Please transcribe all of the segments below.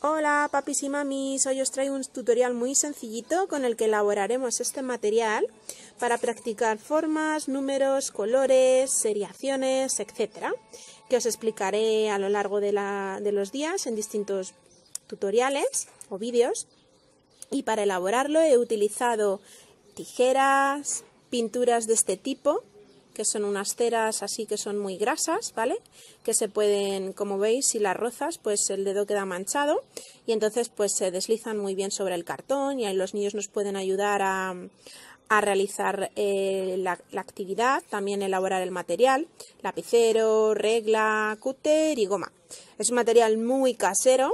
Hola papis y mamis, hoy os traigo un tutorial muy sencillito con el que elaboraremos este material para practicar formas, números, colores, seriaciones, etcétera, que os explicaré a lo largo de, de los días en distintos tutoriales o vídeos. Y para elaborarlo he utilizado tijeras, pinturas de este tipo, que son unas ceras así que son muy grasas, ¿vale? Que se pueden, como veis, si las rozas, pues el dedo queda manchado y entonces pues se deslizan muy bien sobre el cartón y ahí los niños nos pueden ayudar a, realizar eh, la, actividad, también elaborar el material, lapicero, regla, cúter y goma. Es un material muy casero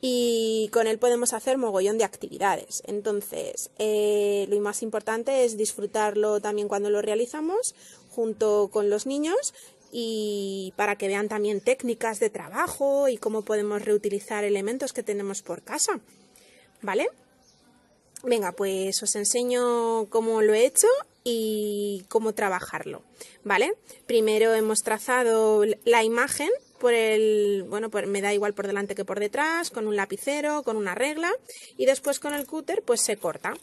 y con él podemos hacer mogollón de actividades. Entonces, eh, lo más importante es disfrutarlo también cuando lo realizamos, junto con los niños y para que vean también técnicas de trabajo y cómo podemos reutilizar elementos que tenemos por casa. ¿Vale? Venga, pues os enseño cómo lo he hecho y cómo trabajarlo, ¿vale? Primero hemos trazado la imagen por el, bueno, me da igual por delante que por detrás, con un lapicero, con una regla y después con el cúter pues se corta.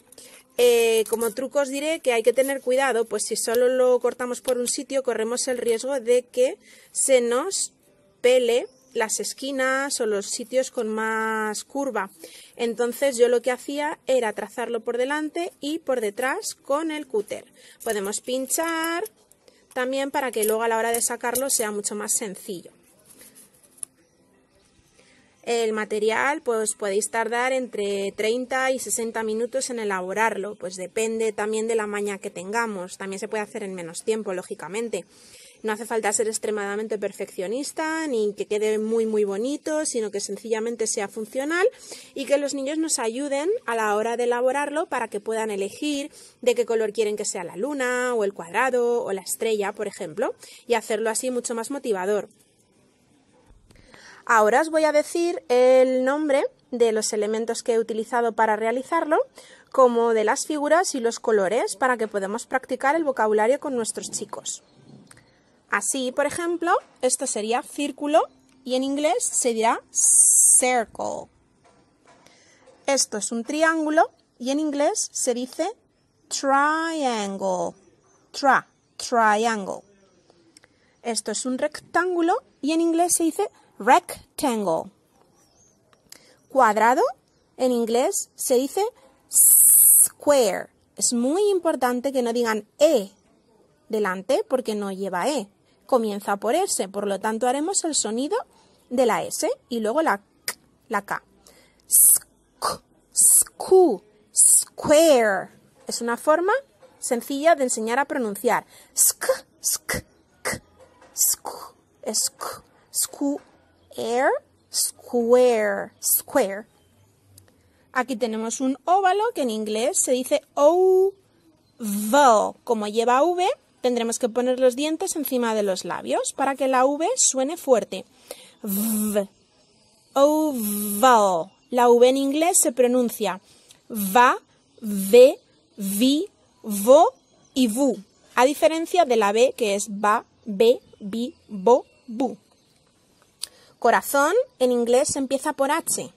Eh, como truco os diré que hay que tener cuidado, pues si solo lo cortamos por un sitio corremos el riesgo de que se nos pele las esquinas o los sitios con más curva. Entonces yo lo que hacía era trazarlo por delante y por detrás con el cúter. Podemos pinchar también para que luego a la hora de sacarlo sea mucho más sencillo. El material, pues podéis tardar entre 30 y 60 minutos en elaborarlo, pues depende también de la maña que tengamos. También se puede hacer en menos tiempo, lógicamente. No hace falta ser extremadamente perfeccionista ni que quede muy muy bonito, sino que sencillamente sea funcional y que los niños nos ayuden a la hora de elaborarlo para que puedan elegir de qué color quieren que sea la luna o el cuadrado o la estrella, por ejemplo, y hacerlo así mucho más motivador. Ahora os voy a decir el nombre de los elementos que he utilizado para realizarlo, como de las figuras y los colores, para que podamos practicar el vocabulario con nuestros chicos. Así, por ejemplo, esto sería círculo y en inglés se dirá circle. Esto es un triángulo y en inglés se dice triangle. Tra, triangle. Esto es un rectángulo y en inglés se dice rectangle. Cuadrado en inglés se dice square. Es muy importante que no digan E delante porque no lleva E. Comienza por S, por lo tanto haremos el sonido de la S y luego la K, la K. square. Es una forma sencilla de enseñar a pronunciar air square, square. Aquí tenemos un óvalo que en inglés se dice oval. Como lleva V, tendremos que poner los dientes encima de los labios para que la V suene fuerte. V, oval. La V en inglés se pronuncia va, ve, vi, vo y vu, a diferencia de la B que es va, ve, vi, Bo, bu. Corazón en inglés empieza por H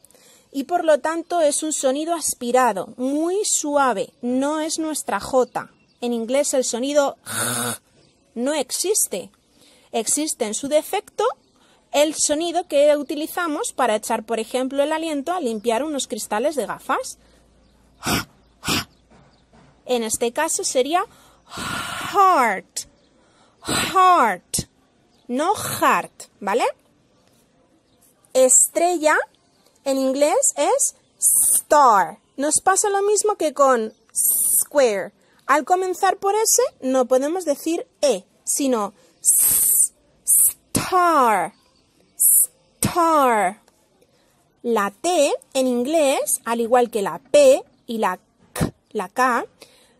y por lo tanto es un sonido aspirado, muy suave, no es nuestra J. En inglés el sonido no existe. Existe en su defecto el sonido que utilizamos para echar, por ejemplo, el aliento a limpiar unos cristales de gafas. En este caso sería heart, heart, no heart, ¿vale? estrella en inglés es star. Nos pasa lo mismo que con square. Al comenzar por S no podemos decir E, sino star. Star. La T en inglés, al igual que la P y la la K,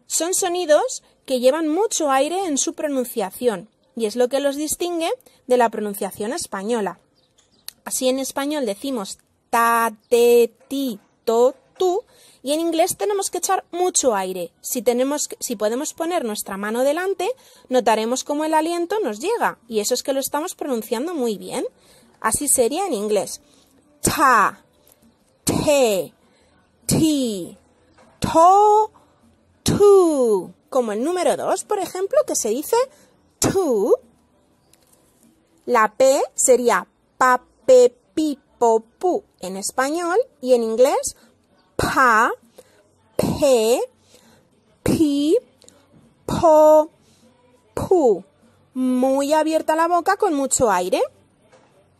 son sonidos que llevan mucho aire en su pronunciación y es lo que los distingue de la pronunciación española. Así en español decimos ta, te, ti, to, tu, y en inglés tenemos que echar mucho aire. Si, tenemos, si podemos poner nuestra mano delante, notaremos cómo el aliento nos llega y eso es que lo estamos pronunciando muy bien. Así sería en inglés. Ta, te, ti, to, tu. Como el número 2, por ejemplo, que se dice tu. La P sería papá Pe-pi-po-pu, en español y en inglés pa, pe, pi, po, pu. Muy abierta la boca con mucho aire.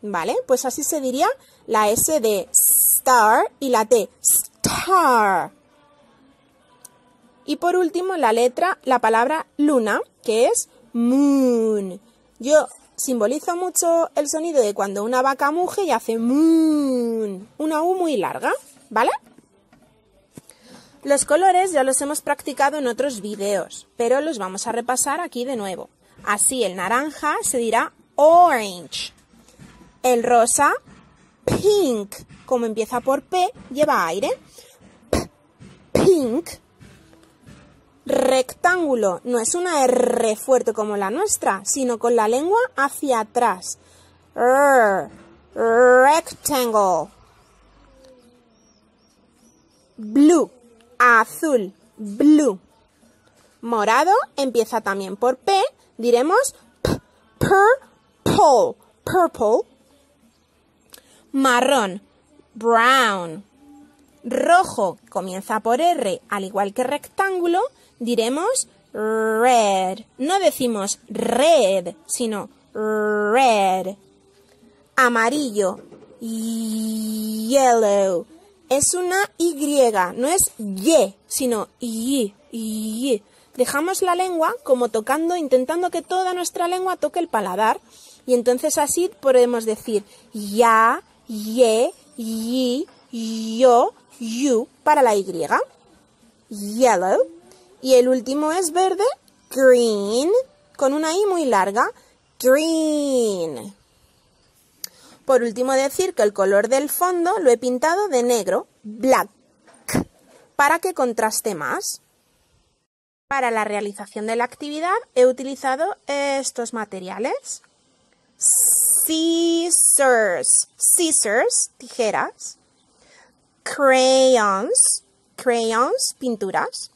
¿Vale? Pues así se diría la S de star y la T star. Y por último, la letra, la palabra luna, que es moon. Yo Simboliza mucho el sonido de cuando una vaca muge y hace mmm una U muy larga, ¿vale? Los colores ya los hemos practicado en otros videos, pero los vamos a repasar aquí de nuevo. Así el naranja se dirá orange, el rosa pink, como empieza por P, lleva aire, pink, Rectángulo no es una R fuerte como la nuestra, sino con la lengua hacia atrás. R, rectangle. Blue, azul, blue. Morado empieza también por P, diremos purple, purple. Marrón, brown. Rojo comienza por R, al igual que rectángulo, diremos red. No decimos red, sino red. Amarillo, yellow. Es una Y, no es Y, sino Y, Y. Dejamos la lengua como tocando, intentando que toda nuestra lengua toque el paladar. Y entonces así podemos decir ya, ye, y, yo, you para la Y. Yellow. Y el último es verde, green, con una I muy larga, green. Por último decir que el color del fondo lo he pintado de negro, black, para que contraste más. Para la realización de la actividad he utilizado estos materiales. Scissors, tijeras. Crayons, crayons, pinturas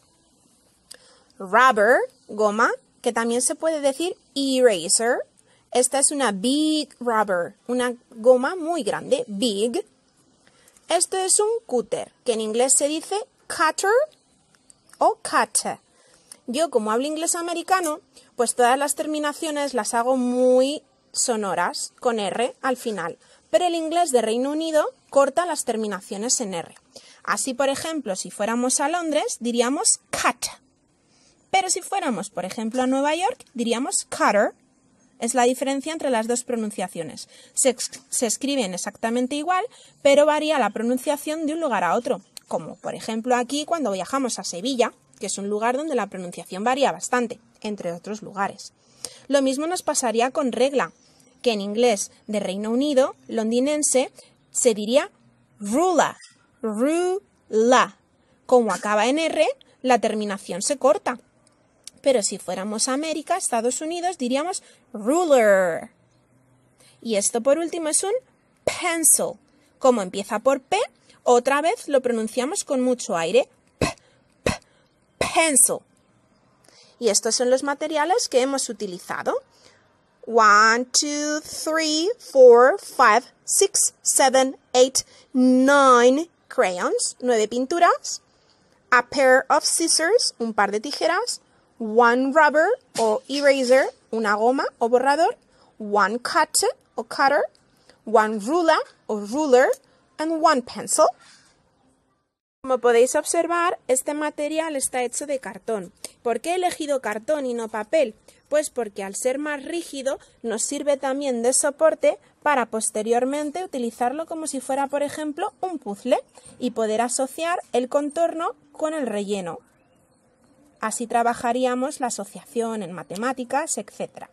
rubber, goma, que también se puede decir eraser. Esta es una big rubber, una goma muy grande, big. Esto es un cutter, que en inglés se dice cutter o cutter. Yo, como hablo inglés americano, pues todas las terminaciones las hago muy sonoras, con R al final. Pero el inglés de Reino Unido corta las terminaciones en R. Así, por ejemplo, si fuéramos a Londres, diríamos cut. Pero si fuéramos, por ejemplo, a Nueva York, diríamos Cutter. Es la diferencia entre las dos pronunciaciones. Se, escriben exactamente igual, pero varía la pronunciación de un lugar a otro. Como por ejemplo aquí cuando viajamos a Sevilla, que es un lugar donde la pronunciación varía bastante, entre otros lugares. Lo mismo nos pasaría con regla, que en inglés de Reino Unido, londinense, se diría rula, rula. Como acaba en R, la terminación se corta. Pero si fuéramos a América, Estados Unidos, diríamos ruler. Y esto por último es un pencil. Como empieza por P, otra vez lo pronunciamos con mucho aire. P, p, pencil. Y estos son los materiales que hemos utilizado. 1, 2, 3, 4, 5, 6, 7, 8, 9 crayons, 9 pinturas. A pair of scissors, un par de tijeras one rubber o eraser, una goma o borrador, one cut o cutter, one ruler o ruler, and one pencil. Como podéis observar, este material está hecho de cartón. ¿Por qué he elegido cartón y no papel? Pues porque al ser más rígido nos sirve también de soporte para posteriormente utilizarlo como si fuera, por ejemplo, un puzzle y poder asociar el contorno con el relleno. Así trabajaríamos la asociación en matemáticas, etc.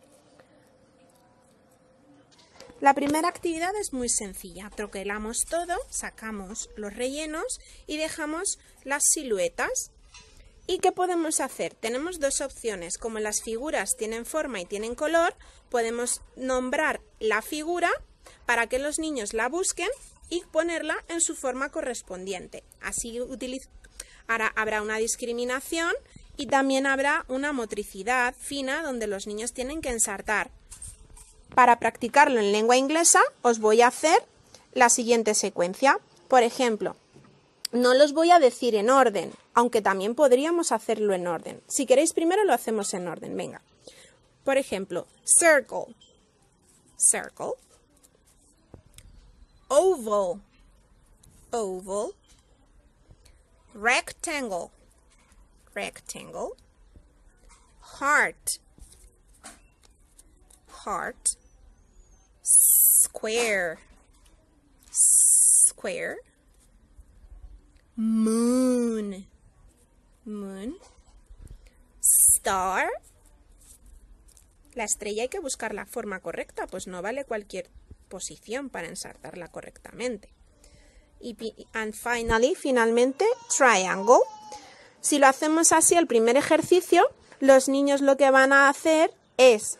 La primera actividad es muy sencilla. Troquelamos todo, sacamos los rellenos y dejamos las siluetas. ¿Y qué podemos hacer? Tenemos dos opciones. Como las figuras tienen forma y tienen color, podemos nombrar la figura para que los niños la busquen y ponerla en su forma correspondiente. Así Ahora habrá una discriminación y también habrá una motricidad fina donde los niños tienen que ensartar. Para practicarlo en lengua inglesa os voy a hacer la siguiente secuencia. Por ejemplo, no los voy a decir en orden, aunque también podríamos hacerlo en orden. Si queréis primero lo hacemos en orden, venga. Por ejemplo, circle, circle, oval, oval, rectangle, rectangle. Heart, heart. Square, square. Moon, moon. Star. La estrella hay que buscar la forma correcta, pues no vale cualquier posición para ensartarla correctamente. Y and finally, finalmente, triangle. Si lo hacemos así, el primer ejercicio, los niños lo que van a hacer es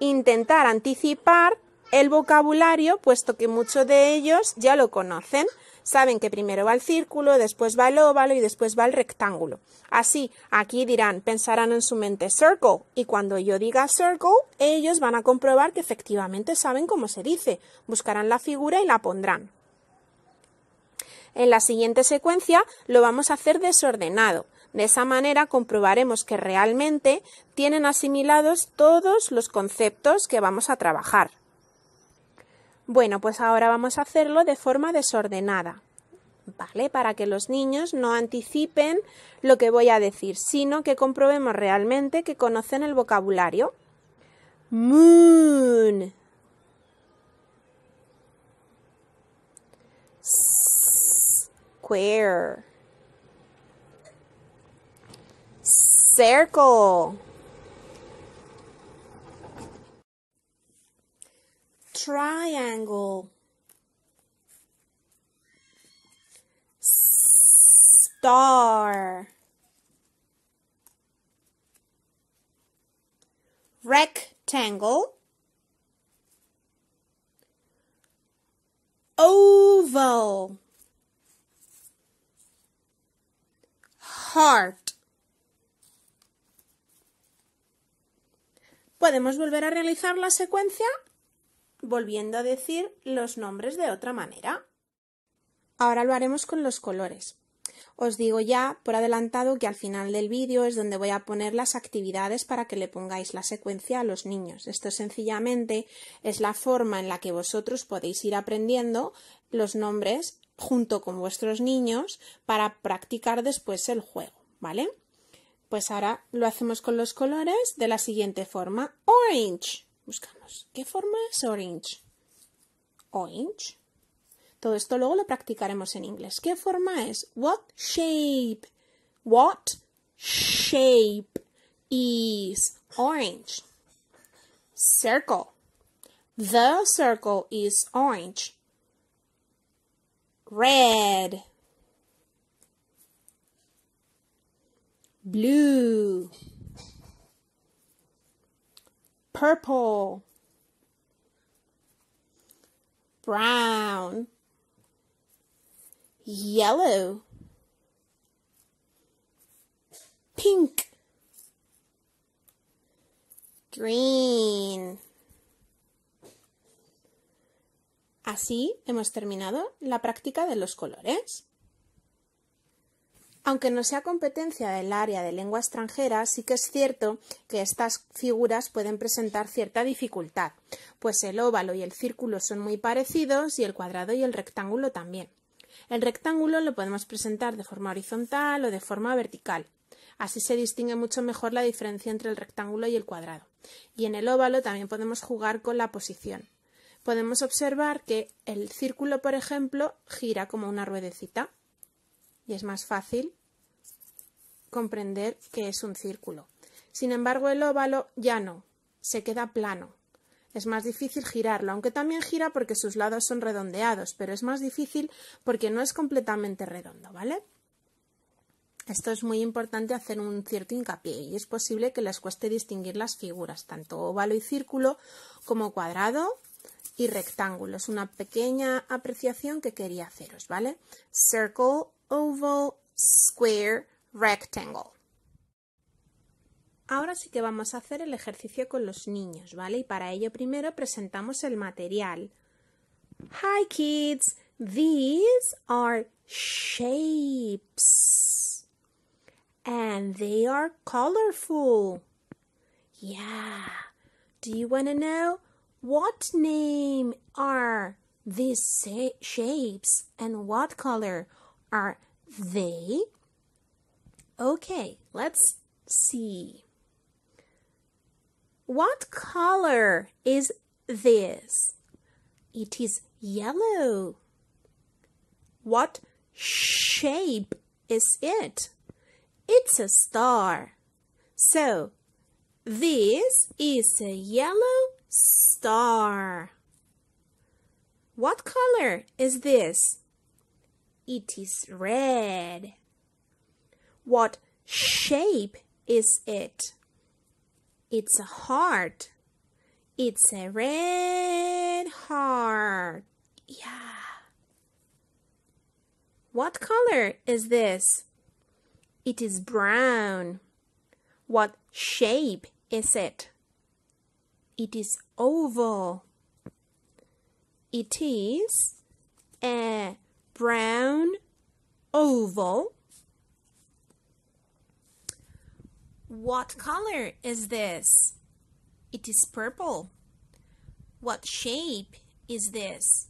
intentar anticipar el vocabulario, puesto que muchos de ellos ya lo conocen. Saben que primero va el círculo, después va el óvalo y después va el rectángulo. Así, aquí dirán, pensarán en su mente circle y cuando yo diga circle, ellos van a comprobar que efectivamente saben cómo se dice. Buscarán la figura y la pondrán. En la siguiente secuencia lo vamos a hacer desordenado. De esa manera comprobaremos que realmente tienen asimilados todos los conceptos que vamos a trabajar. Bueno, pues ahora vamos a hacerlo de forma desordenada, ¿vale? Para que los niños no anticipen lo que voy a decir, sino que comprobemos realmente que conocen el vocabulario. Moon, square circle triangle star rectangle oval heart. Podemos volver a realizar la secuencia volviendo a decir los nombres de otra manera. Ahora lo haremos con los colores. Os digo ya por adelantado que al final del vídeo es donde voy a poner las actividades para que le pongáis la secuencia a los niños. Esto sencillamente es la forma en la que vosotros podéis ir aprendiendo los nombres junto con vuestros niños para practicar después el juego, ¿vale? Pues ahora lo hacemos con los colores de la siguiente forma. Orange. Buscamos. ¿Qué forma es orange? Orange. Todo esto luego lo practicaremos en inglés. ¿Qué forma es? What shape? What shape is orange? Circle. The circle is orange. red, blue, purple, brown, yellow, pink, green. Así hemos terminado la práctica de los colores. Aunque no sea competencia del área de lengua extranjera, sí que es cierto que estas figuras pueden presentar cierta dificultad, pues el óvalo y el círculo son muy parecidos y el cuadrado y el rectángulo también. El rectángulo lo podemos presentar de forma horizontal o de forma vertical. Así se distingue mucho mejor la diferencia entre el rectángulo y el cuadrado. Y en el óvalo también podemos jugar con la posición podemos observar que el círculo, por ejemplo, gira como una ruedecita y es más fácil comprender que es un círculo. Sin embargo, el óvalo ya no, se queda plano. Es más difícil girarlo, aunque también gira porque sus lados son redondeados, pero es más difícil porque no es completamente redondo, ¿vale? Esto es muy importante hacer un cierto hincapié y es posible que les cueste distinguir las figuras, tanto óvalo y círculo como cuadrado, y rectángulos, una pequeña apreciación que quería haceros, ¿vale? Circle, oval, square, rectangle. Ahora sí que vamos a hacer el ejercicio con los niños, ¿vale? Y para ello primero presentamos el material. Hi kids, these are shapes. And they are colorful. Yeah. Do you want to know What name are these shapes and what color are they? Okay, let's see. What color is this? It is yellow. What shape is it? It's a star. So, this is a yellow star. What color is this? It is red. What shape is it? It's a heart. It's a red heart. Yeah. What color is this? It is brown. What shape is it? It is oval. It is a brown oval. What color is this? It is purple. What shape is this?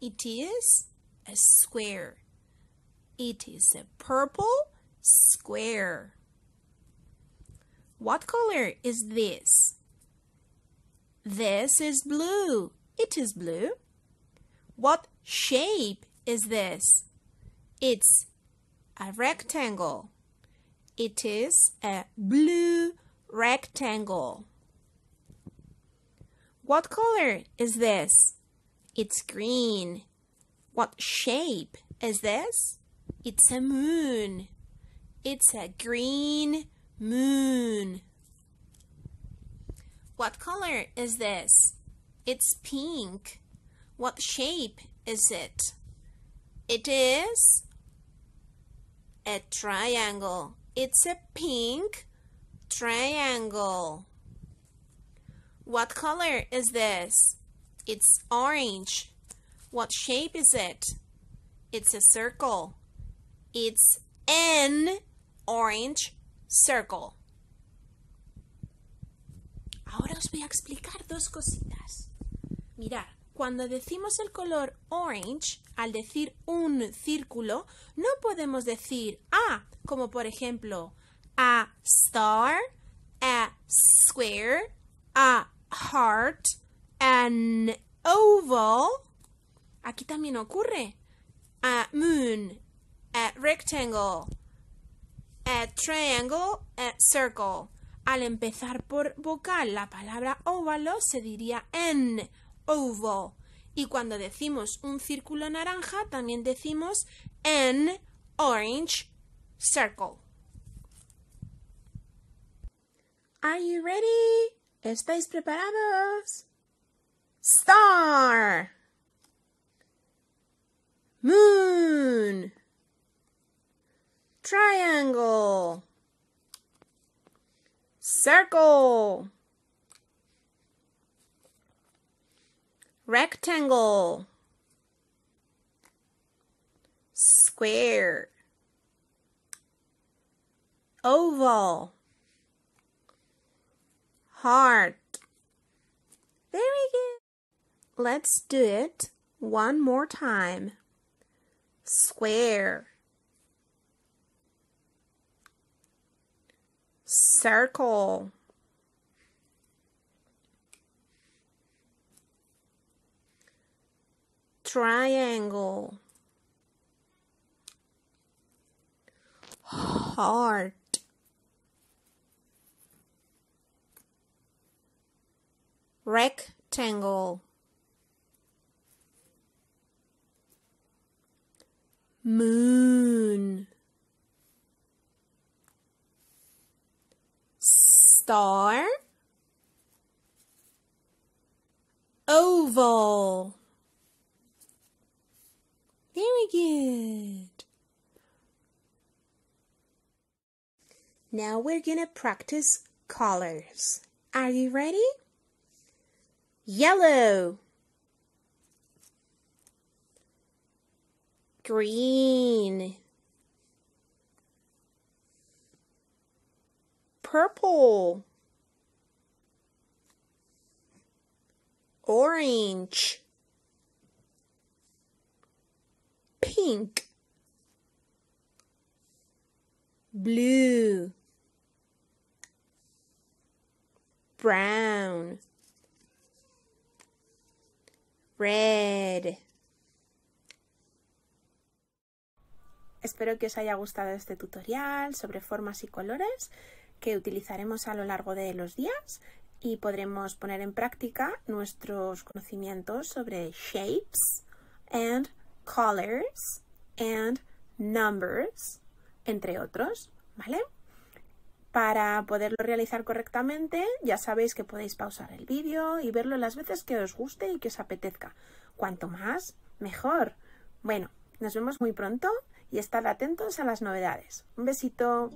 It is a square. It is a purple square. What color is this? This is blue. It is blue. What shape is this? It's a rectangle. It is a blue rectangle. What color is this? It's green. What shape is this? It's a moon. It's a green moon. What color is this? It's pink. What shape is it? It is a triangle. It's a pink triangle. What color is this? It's orange. What shape is it? It's a circle. It's an orange circle. Ahora os voy a explicar dos cositas. Mirad, cuando decimos el color orange, al decir un círculo, no podemos decir a, como por ejemplo a star, a square, a heart, an oval. Aquí también ocurre. A moon, a rectangle, a triangle, a circle. Al empezar por vocal la palabra óvalo se diría en ovo. Y cuando decimos un círculo naranja también decimos en orange circle. Are you ready? ¿Estáis preparados? circle rectangle square oval heart very good let's do it one more time square circle. Triangle. Heart. rectangle moon Star, oval. Very good. Now we're gonna practice colors. Are you ready? Yellow. Green. purple, orange, pink, blue, brown, red. Espero que os haya gustado este tutorial sobre formas y colores que utilizaremos a lo largo de los días y podremos poner en práctica nuestros conocimientos sobre shapes and colors and numbers, entre otros, ¿vale? Para poderlo realizar correctamente, ya sabéis que podéis pausar el vídeo y verlo las veces que os guste y que os apetezca. Cuanto más, mejor. Bueno, nos vemos muy pronto y estad atentos a las novedades. Un besito.